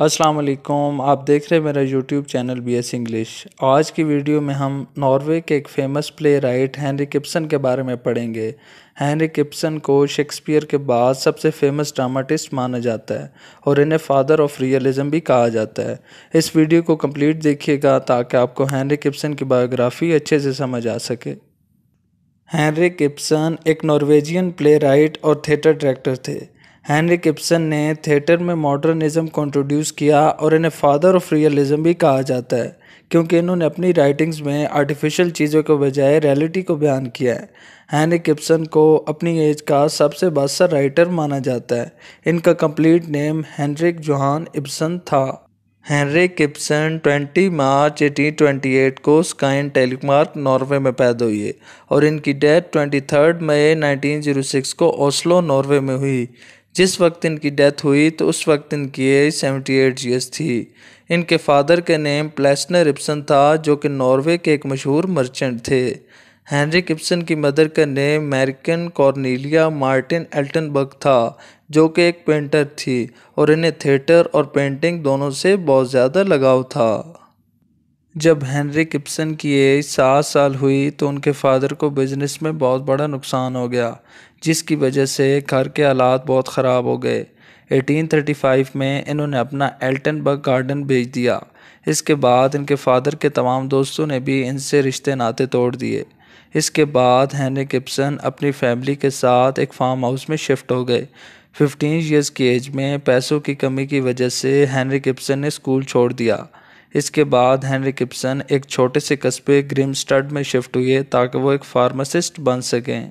अस्सलाम वालेकुम आप देख रहे हैं मेरा YouTube channel B S English आज की वीडियो में हम नॉर्वे के एक famous playwright Henry Ibsen के बारे में पढ़ेंगे हैंनरी किप्सन को शेक्सपियर के बाद सबसे फेमस ड्रामाटिस्ट माना जाता है और इन्हें फादर ऑफ रियलिज़म भी कहा जाता है इस वीडियो को कम्प्लीट देखिएगा ताकि आपको हैंनरी किप्सन की बायोग्राफ़ी अच्छे से समझ आ सके हैंनरी किप्सन एक नॉर्वेजियन प्ले राइट और थिएटर डायरेक्टर थे हैंनरी किप्सन ने थिएटर में मॉडर्निज्म को इंट्रोड्यूस किया और इन्हें फादर ऑफ रियलिज्म भी कहा जाता है क्योंकि इन्होंने अपनी राइटिंग्स में आर्टिफिशियल चीज़ों के बजाय रियलिटी को बयान किया है हैनरी किप्सन को अपनी एज का सबसे बादशाह राइटर माना जाता है इनका complete name Henrik Johan Ibsen था हैनरी किप्सन 20 मार्च 1828 को स्काइन टेलीमार्क नॉर्वे में पैदा हुए और इनकी डेथ 23 मई 1906 को ओस्लो नॉर्वे में हुई जिस वक्त इनकी डेथ हुई तो उस वक्त इनकी एज सेवेंटी एट ईयर्स थी इनके फादर का नेम प्लेसनर इप्सन था जो कि नॉर्वे के एक मशहूर मर्चेंट थे हैंनरी इप्सन की मदर का name Marichen Cornelia Martin Altenburg था जो कि एक पेंटर थी और इन्हें थिएटर और पेंटिंग दोनों से बहुत ज़्यादा लगाव था जब हेनरी किप्सन की एज सात साल हुई तो उनके फादर को बिजनेस में बहुत बड़ा नुकसान हो गया जिसकी वजह से घर के हालात बहुत ख़राब हो गए 1835 में इन्होंने अपना एल्टनबर्ग गार्डन बेच दिया इसके बाद इनके फादर के तमाम दोस्तों ने भी इनसे रिश्ते नाते तोड़ दिए इसके बाद हैनरी किप्सन अपनी फैमिली के साथ एक फार्म हाउस में शिफ्ट हो गए 15 इयर्स की एज में पैसों की कमी की वजह से हैनरी किप्सन ने स्कूल छोड़ दिया इसके बाद हेनरी किप्सन एक छोटे से कस्बे ग्रिमस्टड में शिफ्ट हुए ताकि वो एक फार्मासिस्ट बन सकें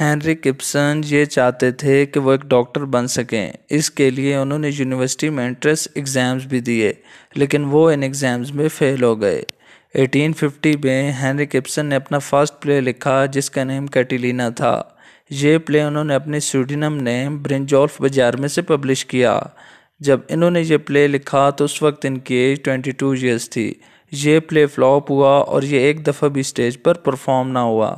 हेनरी किप्सन ये चाहते थे कि वो एक डॉक्टर बन सकें इसके लिए उन्होंने यूनिवर्सिटी में एंट्रेंस एग्ज़ाम्स भी दिए लेकिन वो इन एग्ज़ाम्स में फ़ेल हो गए 1850 में हेनरी किप्सन ने अपना फर्स्ट प्ले लिखा जिसका नेम कैटिलीना था ये प्ले उन्होंने अपने स्टूडिनम नेम ब्रिंजोल्फ बाजार में से पब्लिश किया जब इन्होंने ये प्ले लिखा तो उस वक्त इनकी एज 22 ईयर्स थी ये प्ले फ्लॉप हुआ और ये एक दफ़ा भी स्टेज पर परफॉर्म ना हुआ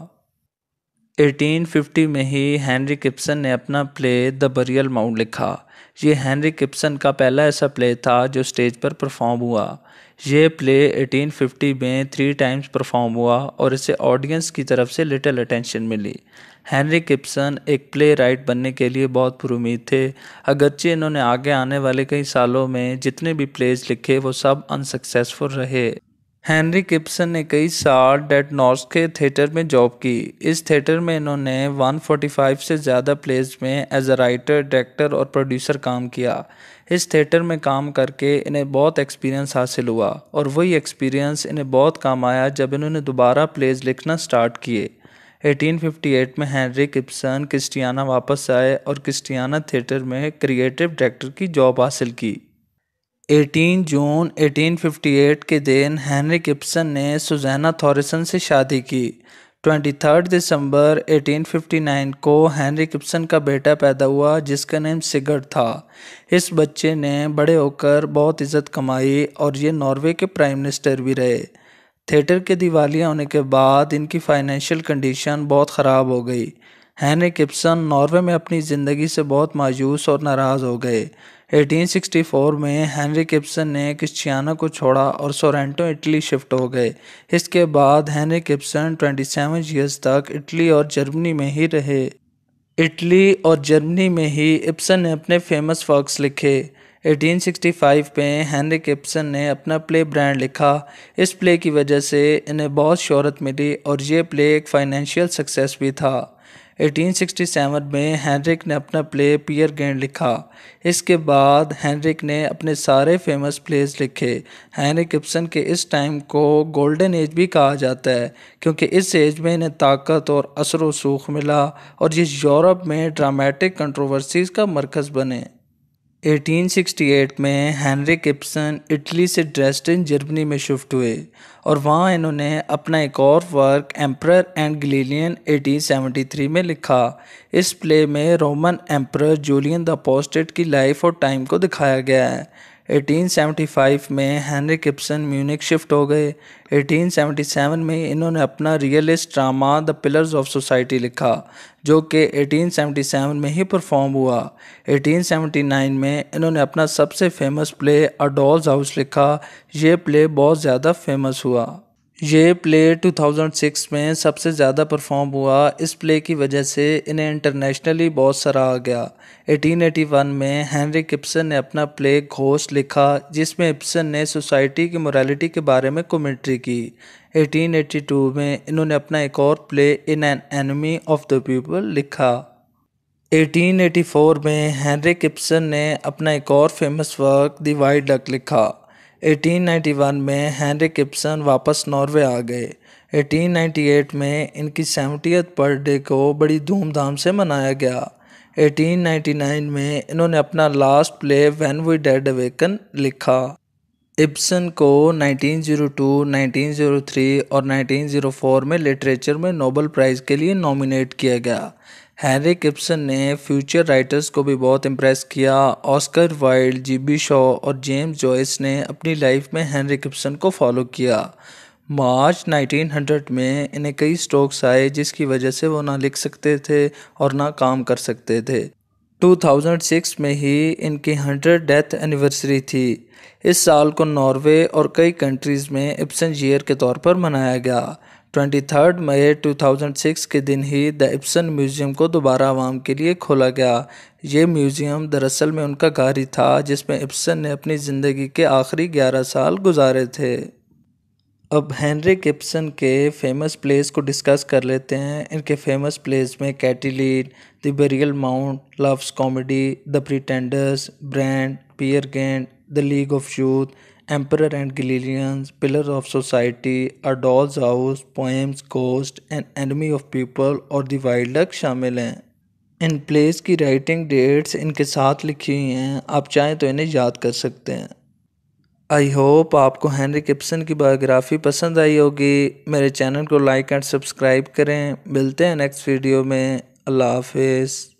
1850 में ही हैंनरी किप्सन ने अपना प्ले द बरियल माउंट लिखा ये हैंनरी किप्सन का पहला ऐसा प्ले था जो स्टेज पर परफॉर्म हुआ ये प्ले 1850 में थ्री टाइम्स परफॉर्म हुआ और इसे ऑडियंस की तरफ से लिटिल अटेंशन मिली हेनरी किप्सन एक प्ले राइट बनने के लिए बहुत पुरुमीद थे अगरचे इन्होंने आगे आने वाले कई सालों में जितने भी प्लेज लिखे वो सब अनसक्सेसफुल रहे हेनरी किप्सन ने कई साल डेड नॉर्स के थिएटर में जॉब की इस थिएटर में इन्होंने 145 से ज़्यादा प्लेज में एज अ राइटर डायरेक्टर और प्रोड्यूसर काम किया इस थिएटर में काम करके इन्हें बहुत एक्सपीरियंस हासिल हुआ और वही एक्सपीरियंस इन्हें बहुत काम आया जब इन्होंने दोबारा प्लेज लिखना स्टार्ट किए 1858 में हेनरी किप्सन क्रिस्टियाना वापस आए और क्रिस्टियाना थिएटर में क्रिएटिव डायरेक्टर की जॉब हासिल की 18 जून 1858 के दिन हेनरी किप्सन ने सुजैना थॉरिसन से शादी की 23 दिसंबर 1859 को हेनरी किप्सन का बेटा पैदा हुआ जिसका नेम सिगर्ट था इस बच्चे ने बड़े होकर बहुत इज्जत कमाई और ये नॉर्वे के प्राइम मिनिस्टर भी रहे थिएटर के दिवालिया होने के बाद इनकी फाइनेंशियल कंडीशन बहुत ख़राब हो गई हैने किप्सन नॉर्वे में अपनी ज़िंदगी से बहुत मायूस और नाराज़ हो गए 1864 में हैनरी किप्सन ने क्रिश्चियाना को छोड़ा और सोरेंटो इटली शिफ्ट हो गए इसके बाद हैनरी किप्सन 27 ईयर्स तक इटली और जर्मनी में ही रहे इटली और जर्मनी में ही इप्सन ने अपने फेमस वर्क्स लिखे 1865 में हैंनरी किप्सन ने अपना प्ले ब्रांड लिखा इस प्ले की वजह से इन्हें बहुत शहरत मिली और ये प्ले एक फाइनेंशियल सक्सेस भी था 1867 में हेनरिक ने अपना प्ले पियर गेंड लिखा इसके बाद हैंनरिक ने अपने सारे फेमस प्लेज लिखे हेनरी किप्सन के इस टाइम को गोल्डन एज भी कहा जाता है क्योंकि इस एज में इन्हें ताकत और असर वसूख मिला और ये यूरोप में ड्रामेटिक कंट्रोवर्सीज़ का मरकज़ बने 1868 में हेनरी किप्सन इटली से ड्रेस्टिन जर्मनी में शिफ्ट हुए और वहाँ इन्होंने अपना एक और वर्क एम्प्रर एंड गलीलियन 1873 में लिखा इस प्ले में Roman emperor Julian the apostate की लाइफ और टाइम को दिखाया गया है 1875 में हेनरी किप्सन म्यूनिक शिफ्ट हो गए 1877 में इन्होंने अपना realist drama the pillars of society लिखा जो कि 1877 में ही परफॉर्म हुआ 1879 में इन्होंने अपना सबसे famous play a doll's house लिखा ये प्ले बहुत ज़्यादा फेमस हुआ ये प्ले 2006 में सबसे ज़्यादा परफॉर्म हुआ इस प्ले की वजह से इन्हें इंटरनेशनली बहुत सराहा गया 1881 में हेनरी किप्सन ने अपना प्ले घोष लिखा जिसमें इप्सन ने सोसाइटी की मोरालिटी के बारे में कमेंट्री की 1882 में इन्होंने अपना एक और प्ले इन an enemy of the people लिखा 1884 में हेनरी किप्सन ने अपना एक और famous work the wild duck लिखा 1891 में हेनरी किप्सन वापस नॉर्वे आ गए 1898 में इनकी सेवनटीथ बर्थडे को बड़ी धूमधाम से मनाया गया 1899 में इन्होंने अपना last play when we dead awaken लिखा इब्सन को 1902, 1903 और 1904 में लिटरेचर में नोबल प्राइज़ के लिए नॉमिनेट किया गया हैंनरी किप्सन ने फ्यूचर राइटर्स को भी बहुत इम्प्रेस किया ऑस्कर वाइल्ड जीबी शॉ और जेम्स जॉयस ने अपनी लाइफ में हैंनरी किप्सन को फॉलो किया मार्च 1900 में इन्हें कई स्ट्रोक्स आए जिसकी वजह से वो ना लिख सकते थे और ना काम कर सकते थे 2006 में ही इनकी हंड्रेड डेथ एनिवर्सरी थी इस साल को नॉर्वे और कई कंट्रीज़ में इप्सन ईयर के तौर पर मनाया गया ट्वेंटी थर्ड मई 2006 के दिन ही द इप्सन म्यूज़ियम को दोबारा आवाम के लिए खोला गया ये म्यूज़ियम दरअसल में उनका घर ही था जिसमें इप्सन ने अपनी ज़िंदगी के आखिरी ग्यारह साल गुजारे थे अब हेनरी किप्सन के फेमस प्लेस को डिस्कस कर लेते हैं इनके फेमस प्लेस में Catiline the burial mound love's comedy the pretenders Brand Peer Gynt the league of youth emperor and Galileans pillar of society a doll's house poems कोस्ट and enemy of people और दाइल्ड Wild शामिल हैं इन plays की writing dates इनके साथ लिखी हुई हैं आप चाहें तो इन्हें याद कर सकते हैं आई होप आपको हैंनरी किप्सन की बायोग्राफी पसंद आई होगी मेरे चैनल को लाइक एंड सब्सक्राइब करें मिलते हैं नेक्स्ट वीडियो में अल्लाह हाफिज़